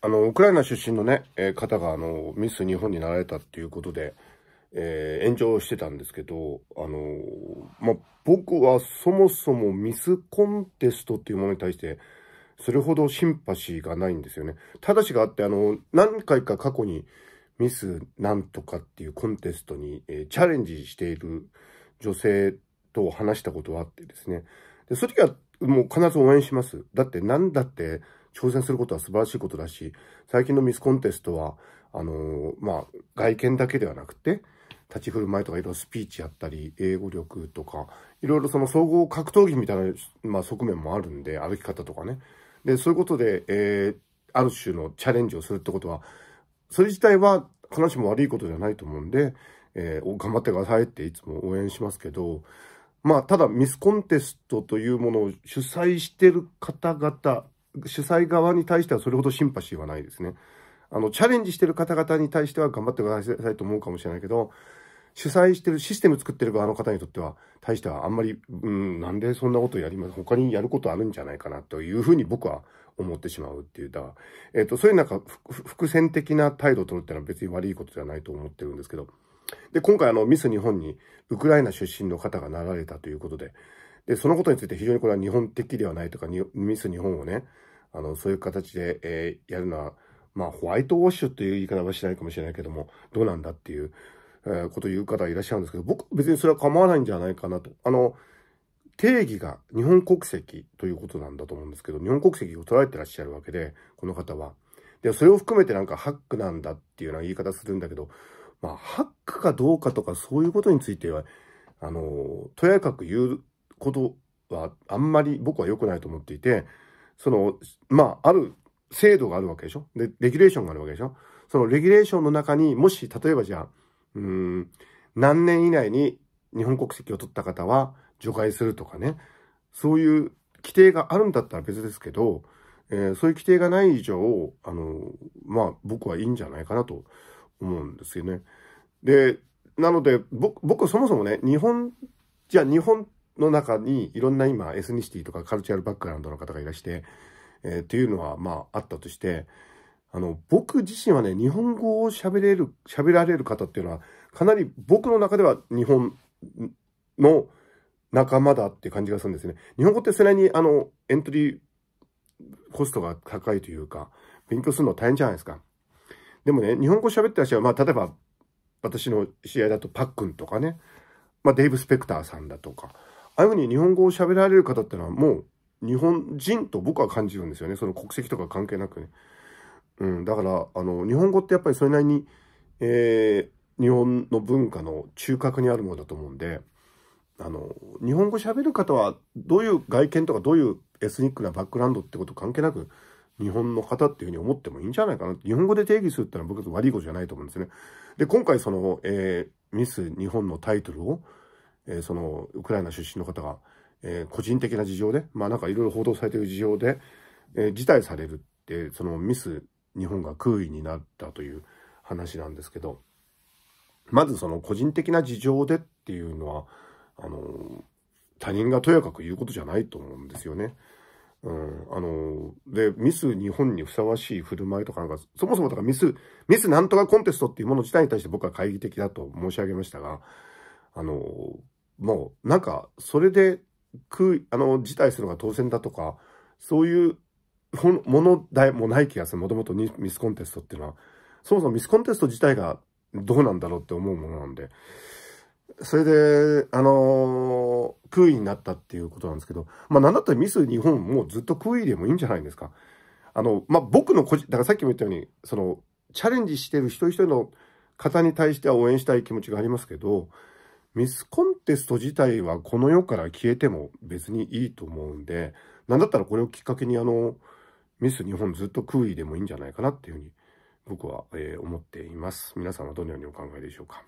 あの、ウクライナ出身のね、えー、方が、あの、ミス日本になられたっていうことで、えー、炎上してたんですけど、あのー、まあ、僕はそもそもミスコンテストっていうものに対して、それほどシンパシーがないんですよね。ただしがあって、あの、何回か過去にミスなんとかっていうコンテストに、えー、チャレンジしている女性と話したことはあってですね。で、その時はもう必ず応援します。だって何だって、挑戦することは素晴らしいことだし、最近のミスコンテストは、あの、まあ、外見だけではなくて、立ち振る舞いとかいろいろスピーチやったり、英語力とか、いろいろその総合格闘技みたいな、まあ、側面もあるんで、歩き方とかね。で、そういうことで、えー、ある種のチャレンジをするってことは、それ自体は必ずしも悪いことじゃないと思うんで、えー、頑張ってくださいっていつも応援しますけど、まあ、ただミスコンテストというものを主催してる方々主催側に対してはそれほどシンパシーはないですね。あの、チャレンジしてる方々に対しては頑張ってくださいと思うかもしれないけど、主催してるシステム作ってる側の方にとっては、対してはあんまり、うん、なんでそんなことやります他にやることあるんじゃないかなというふうに僕は思ってしまうっていう。だえっ、ー、と、そういうなんか、伏線的な態度を取るっていうのは別に悪いことではないと思ってるんですけど、で、今回あの、ミス日本にウクライナ出身の方がなられたということで、で、そのことについて非常にこれは日本的ではないとか、ミス日本をね、あの、そういう形で、えー、やるのは、まあ、ホワイトウォッシュという言い方はしないかもしれないけども、どうなんだっていう、えー、ことを言う方いらっしゃるんですけど、僕別にそれは構わないんじゃないかなと。あの、定義が日本国籍ということなんだと思うんですけど、日本国籍を捉えてらっしゃるわけで、この方は。で、それを含めてなんかハックなんだっていうような言い方するんだけど、まあ、ハックかどうかとかそういうことについては、あの、とやかく言うことはあんまり僕は良くないと思っていて、その、まあ、ある制度があるわけでしょで、レギュレーションがあるわけでしょそのレギュレーションの中にもし、例えばじゃあ、うん、何年以内に日本国籍を取った方は除外するとかね、そういう規定があるんだったら別ですけど、えー、そういう規定がない以上、あの、まあ、僕はいいんじゃないかなと思うんですよね。で、なので、僕、僕そもそもね、日本、じゃあ日本の中にいろんな今エスニシティとかカルチャルバックグラウンドの方がいらして、えー、っていうのはまああったとしてあの僕自身はね日本語を喋れる喋られる方っていうのはかなり僕の中では日本の仲間だって感じがするんですね。日本語ってそれにあのエントリーコストが高いというか勉強するの大変じゃないですか。でもね日本語喋ってらっしゃる、まあ、例えば私の試合だとパックンとかね、まあ、デイブ・スペクターさんだとか、ああいうふうに日本語を喋られる方ってのはもう日本人と僕は感じるんですよね。その国籍とか関係なくね。うん、だから、あの、日本語ってやっぱりそれなりに、えー、日本の文化の中核にあるものだと思うんで、あの、日本語喋る方は、どういう外見とかどういうエスニックなバックグラウンドってこと関係なく、日本の方っていうふうに思ってもいいんじゃないかな。日本語で定義するってのは僕は悪いことじゃないと思うんですね。で、今回その、えー、ミス日本のタイトルを、えそのウクライナ出身の方が、え個人的な事情で、まあなんかいろいろ報道されている事情で、え辞退されるって、そのミス日本が空位になったという話なんですけど、まずその個人的な事情でっていうのは、あの、他人がとやかく言うことじゃないと思うんですよね。うん、あの、で、ミス日本にふさわしい振る舞いとかなんか、そもそもだからミス、ミスなんとかコンテストっていうもの自体に対して僕は懐疑的だと申し上げましたが、あの、もうなんかそれでくあの辞退するのが当然だとかそういうものだもない気がするもともとミスコンテストっていうのはそもそもミスコンテスト自体がどうなんだろうって思うものなんでそれであのー、空位になったっていうことなんですけどまあ何だったらミス日本もずっと空位でもいいんじゃないですかあのまあ僕の個人だからさっきも言ったようにそのチャレンジしてる一人一人の方に対しては応援したい気持ちがありますけどミスコンテスト自体はこの世から消えても別にいいと思うんで、なんだったらこれをきっかけにあの、ミス日本ずっと空位でもいいんじゃないかなっていうふうに僕は、えー、思っています。皆さんはどのようにお考えでしょうか。